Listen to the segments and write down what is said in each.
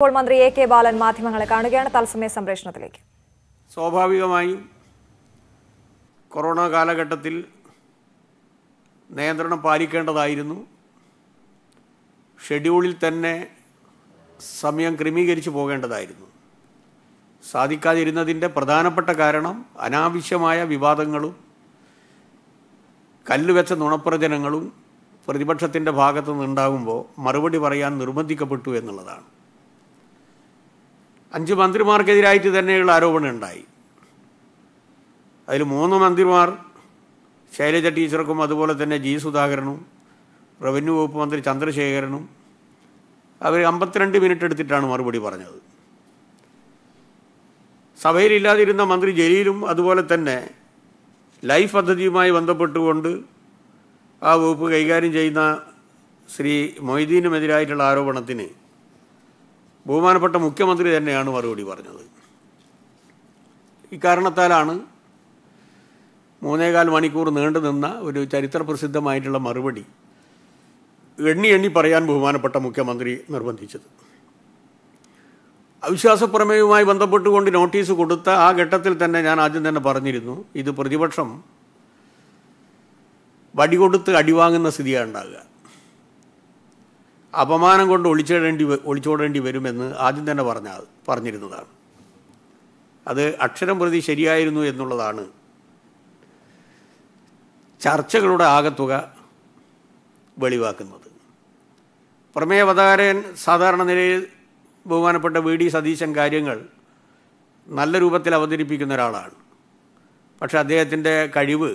ഇപ്പോൾ മന്ത്രി A K ബാലൻ മാധ്യമങ്ങളെ കാണുകയാണ് തത്സമയ സംപ്രേഷണത്തിലേക്ക് സ്വാഭാവികമായും കൊറോണ കാലഘട്ടത്തിൽ നിയന്ത്രണം പാലിക്കേണ്ടതായിരുന്നു ഷെഡ്യൂളിൽ തന്നെ സമയം ക്രമീകരിച്ചു പോകേണ്ടതായിരുന്നു സാധിക്കാതിരുന്നതിൻ്റെ പ്രധാനപ്പെട്ട കാരണം അനാവശ്യമായ വിവാദങ്ങളും കല്ലുവെച്ച നുണപ്രചനങ്ങളും പ്രതിപക്ഷത്തിൻ്റെ ഭാഗത്തു നിന്നുണ്ടാകുമ്പോൾ മറുപടി പറയാൻ നിർബന്ധിക്കപ്പെട്ടു എന്നുള്ളതാണ് അഞ്ച് മന്ത്രിമാർക്കെതിരായിട്ട് തന്നെയുള്ള ആരോപണം ഉണ്ടായി അതിൽ മൂന്ന് മന്ത്രിമാർ ശൈലജ ടീച്ചർക്കും അതുപോലെ തന്നെ ജി സുധാകരനും റവന്യൂ വകുപ്പ് മന്ത്രി ചന്ദ്രശേഖരനും അവർ അമ്പത്തിരണ്ട് മിനിറ്റ് എടുത്തിട്ടാണ് മറുപടി പറഞ്ഞത് സഭയിലില്ലാതിരുന്ന മന്ത്രി ജലീലും അതുപോലെ തന്നെ ലൈഫ് പദ്ധതിയുമായി ബന്ധപ്പെട്ടുകൊണ്ട് ആ വകുപ്പ് കൈകാര്യം ചെയ്യുന്ന ശ്രീ മൊയ്തീനുമെതിരായിട്ടുള്ള ആരോപണത്തിന് ബഹുമാനപ്പെട്ട മുഖ്യമന്ത്രി തന്നെയാണ് മറുപടി പറഞ്ഞത് ഇക്കാരണത്താലാണ് മൂന്നേകാൽ മണിക്കൂർ നീണ്ടു നിന്ന ഒരു ചരിത്ര പ്രസിദ്ധമായിട്ടുള്ള മറുപടി എണ്ണി എണ്ണി പറയാൻ ബഹുമാനപ്പെട്ട മുഖ്യമന്ത്രി നിർബന്ധിച്ചത് അവിശ്വാസ പ്രമേയവുമായി ബന്ധപ്പെട്ടുകൊണ്ട് നോട്ടീസ് കൊടുത്ത ആ ഘട്ടത്തിൽ തന്നെ ഞാൻ ആദ്യം തന്നെ പറഞ്ഞിരുന്നു ഇത് പ്രതിപക്ഷം വടികൊടുത്ത് അടിവാങ്ങുന്ന സ്ഥിതിയാണ് ഉണ്ടാകുക അപമാനം കൊണ്ട് ഒളിച്ചേടേണ്ടി ഒളിച്ചോടേണ്ടി വരുമെന്ന് ആദ്യം തന്നെ പറഞ്ഞ പറഞ്ഞിരുന്നതാണ് അത് അക്ഷരം പ്രതി ശരിയായിരുന്നു എന്നുള്ളതാണ് ചർച്ചകളുടെ ആകത്തുക വെളിവാക്കുന്നത് പ്രമേയവതാരൻ സാധാരണ നിലയിൽ ബഹുമാനപ്പെട്ട വി ഡി സതീശൻ കാര്യങ്ങൾ നല്ല രൂപത്തിൽ അവതരിപ്പിക്കുന്ന ഒരാളാണ് പക്ഷേ അദ്ദേഹത്തിൻ്റെ കഴിവ്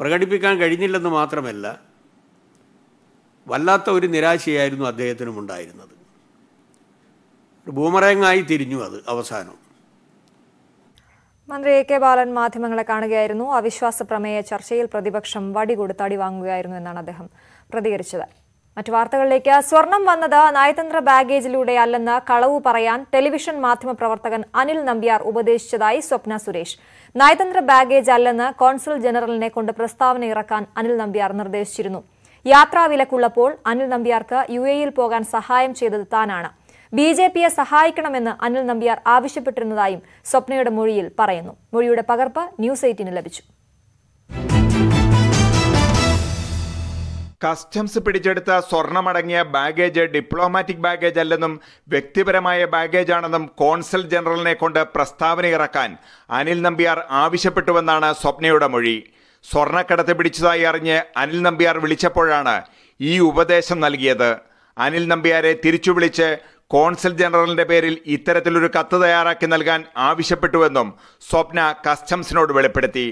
പ്രകടിപ്പിക്കാൻ കഴിഞ്ഞില്ലെന്ന് മാത്രമല്ല വല്ലാത്ത ഒരു നിരാശയായിരുന്നു അദ്ദേഹത്തിനും ഉണ്ടായിരുന്നത് ബൂമറേങ്ങായി തിരിഞ്ഞു അത് അവസാനം മന്ത്രി എ കെ ബാലൻ മാധ്യമങ്ങളെ കാണുകയായിരുന്നു അവിശ്വാസ പ്രമേയ ചർച്ചയിൽ പ്രതിപക്ഷം വടി വടികൊടുത്താടി വാങ്ങുകയായിരുന്നു എന്നാണ് അദ്ദേഹം പ്രതികരിച്ചത് മറ്റു വാർത്തകളിലേക്ക് സ്വർണം വന്നത് നയതന്ത്ര ബാഗേജിലൂടെ അല്ലെന്ന് കളവ് പറയാൻ ടെലിവിഷൻ മാധ്യമ പ്രവർത്തകൻ അനിൽ നമ്പ്യാർ ഉപദേശിച്ചതായി സ്വപ്ന സുരേഷ് നയതന്ത്ര ബാഗേജ് അല്ലെന്ന് കോൺസൽ ജനറലിനെ കൊണ്ട് പ്രസ്താവന ഇറക്കാൻ അനിൽ നമ്പ്യാർ നിർദ്ദേശിച്ചിരുന്നു യാത്രാവിലക്കുള്ളപ്പോൾ അനിൽ നമ്പ്യാർക്ക് യു എയിൽ പോകാൻ സഹായം ചെയ്തത് താനാണ് ബി ജെ പിയെ സഹായിക്കണമെന്ന് അനിൽ നമ്പ്യാർ ആവശ്യപ്പെട്ടിരുന്നതായും സ്വപ്നയുടെ മൊഴിയിൽ പറയുന്നു മൊഴിയുടെ പകർപ്പ് ന്യൂസ് എയ്റ്റീന് ലഭിച്ചു കസ്റ്റംസ് പിടിച്ചെടുത്ത സ്വർണമടങ്ങിയ ബാഗേജ് ഡിപ്ലോമാറ്റിക് ബാഗേജ് അല്ലെന്നും വ്യക്തിപരമായ ബാഗേജ് ആണെന്നും കോൺസൽ ജനറലിനെ കൊണ്ട് പ്രസ്താവന ഇറക്കാൻ അനിൽ നമ്പ്യാർ ആവശ്യപ്പെട്ടുവെന്നാണ് സ്വപ്നയുടെ മൊഴി സ്വർണ്ണക്കടത്ത് പിടിച്ചതായി അറിഞ്ഞ് അനിൽ നമ്പ്യാർ വിളിച്ചപ്പോഴാണ് ഈ ഉപദേശം നൽകിയത് അനിൽ നമ്പ്യാരെ തിരിച്ചു വിളിച്ച് കോൺസൽ ജനറലിന്റെ പേരിൽ ഇത്തരത്തിലൊരു കത്ത് തയ്യാറാക്കി നൽകാൻ ആവശ്യപ്പെട്ടുവെന്നും സ്വപ്ന കസ്റ്റംസിനോട് വെളിപ്പെടുത്തി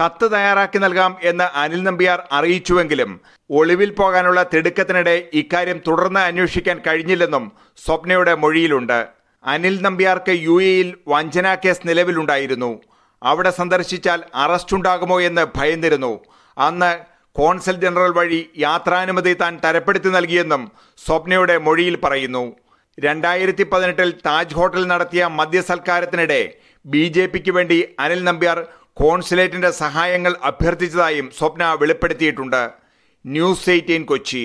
കത്ത് തയ്യാറാക്കി നൽകാം എന്ന് അനിൽ നമ്പ്യാർ അറിയിച്ചുവെങ്കിലും ഒളിവിൽ പോകാനുള്ള തിടുക്കത്തിനിടെ ഇക്കാര്യം തുടർന്ന് അന്വേഷിക്കാൻ കഴിഞ്ഞില്ലെന്നും സ്വപ്നയുടെ മൊഴിയിലുണ്ട് അനിൽ നമ്പ്യാർക്ക് യു എയിൽ വഞ്ചനാ കേസ് നിലവിലുണ്ടായിരുന്നു അവിടെ സന്ദർശിച്ചാൽ അറസ്റ്റുണ്ടാകുമോ എന്ന് ഭയന്നിരുന്നു അന്ന് കോൺസൽ ജനറൽ വഴി യാത്രാനുമതി താൻ തരപ്പെടുത്തി നൽകിയെന്നും സ്വപ്നയുടെ മൊഴിയിൽ പറയുന്നു രണ്ടായിരത്തി പതിനെട്ടിൽ താജ് ഹോട്ടലിൽ നടത്തിയ മദ്യസൽക്കാരത്തിനിടെ ബി ജെ പിക്ക് വേണ്ടി അനിൽ നമ്പ്യാർ കോൺസുലേറ്റിന്റെ സഹായങ്ങൾ അഭ്യർത്ഥിച്ചതായും സ്വപ്ന വെളിപ്പെടുത്തിയിട്ടുണ്ട് ന്യൂസ് എയ്റ്റീൻ കൊച്ചി